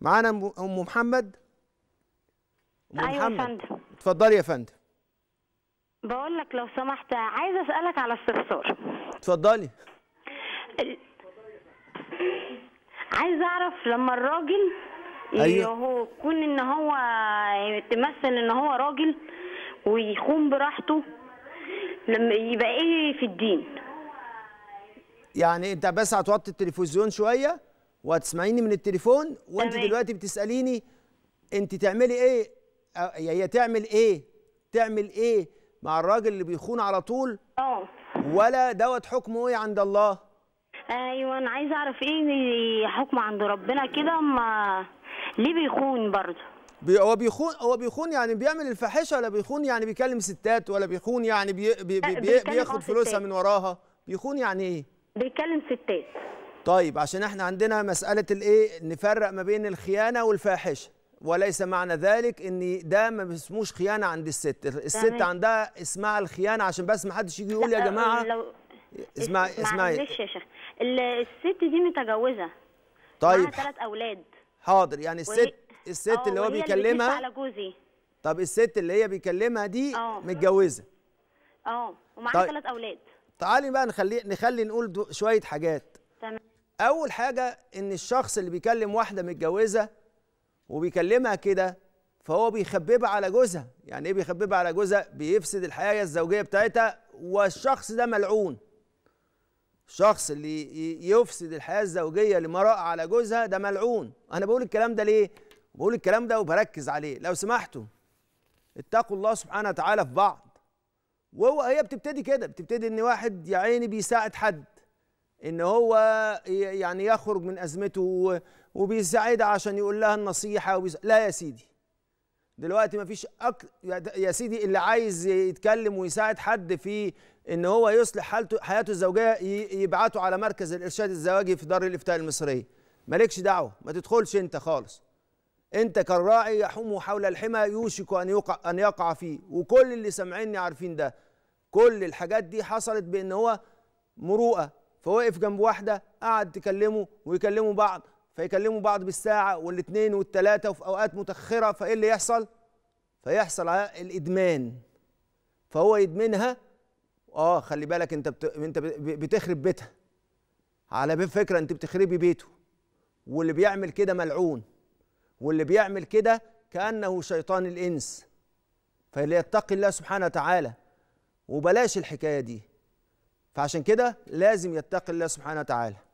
معانا ام محمد ام أيوة محمد فندم. اتفضلي يا فندم بقول لك لو سمحت عايزه اسالك على استفسار اتفضلي ال... عايزه اعرف لما الراجل أيوة. هو يكون ان هو يتمثل ان هو راجل ويخون براحته لما يبقى ايه في الدين يعني انت بس هتوطي التلفزيون شويه وهتسمعيني من التليفون وانت تمام. دلوقتي بتساليني انت تعملي ايه هي تعمل ايه تعمل ايه مع الراجل اللي بيخون على طول اه ولا دوت حكمه ايه عند الله ايوه انا عايزه اعرف ايه حكمه عند ربنا كده ما ليه بيخون برضه بي هو بيخون هو بيخون يعني بيعمل الفاحشه ولا بيخون يعني بيكلم ستات ولا بيخون يعني بي بي بي بياخد اه فلوسها من وراها بيخون يعني ايه بيكلم ستات طيب عشان احنا عندنا مسألة الايه نفرق ما بين الخيانة والفاحشة وليس معنى ذلك ان ده ما بيسموش خيانة عند الست الست تمام. عندها اسمها الخيانة عشان بس ما حدش يجي يقول يا جماعة لو... اسمع اسمعي معلش يا الست دي متجوزة طيب معها ثلاث اولاد حاضر يعني الست وهي... الست اه، اللي هو بيكلمها على جوزي طب الست اللي هي بيكلمها دي أوه. متجوزة اه ومعاها ثلاث طيب. اولاد تعالي بقى نخلي نخلي نقول شوية حاجات تمام اول حاجه ان الشخص اللي بيكلم واحده متجوزه وبيكلمها كده فهو بيخببها على جوزها يعني ايه بيخببها على جوزها بيفسد الحياه الزوجيه بتاعتها والشخص ده ملعون الشخص اللي يفسد الحياه الزوجيه لمرأة على جوزها ده ملعون انا بقول الكلام ده ليه بقول الكلام ده وبركز عليه لو سمحتوا اتقوا الله سبحانه وتعالى في بعض وهو هي بتبتدي كده بتبتدي ان واحد يا عيني بيساعد حد ان هو يعني يخرج من ازمته وبيساعدها عشان يقول لها النصيحه وبيز... لا يا سيدي دلوقتي مفيش أك... يا سيدي اللي عايز يتكلم ويساعد حد في ان هو يصلح حالته حياته الزوجيه يبعته على مركز الارشاد الزواجي في دار الافتاء المصريه مالكش دعوه ما تدخلش انت خالص انت كالراعي يحوم حول الحمى يوشك ان يقع ان يقع فيه وكل اللي سامعيني عارفين ده كل الحاجات دي حصلت بان هو مروءه فوقف جنب واحده قعد تكلمه ويكلموا بعض فيكلموا بعض بالساعه والاثنين والثلاثه وفي اوقات متاخره فايه اللي يحصل؟ فيحصل الادمان فهو يدمنها اه خلي بالك انت بت... انت بتخرب بيتها على فكره انت بتخربي بيته واللي بيعمل كده ملعون واللي بيعمل كده كانه شيطان الانس فليتقي الله سبحانه وتعالى وبلاش الحكايه دي فعشان كده لازم يتقي الله سبحانه وتعالى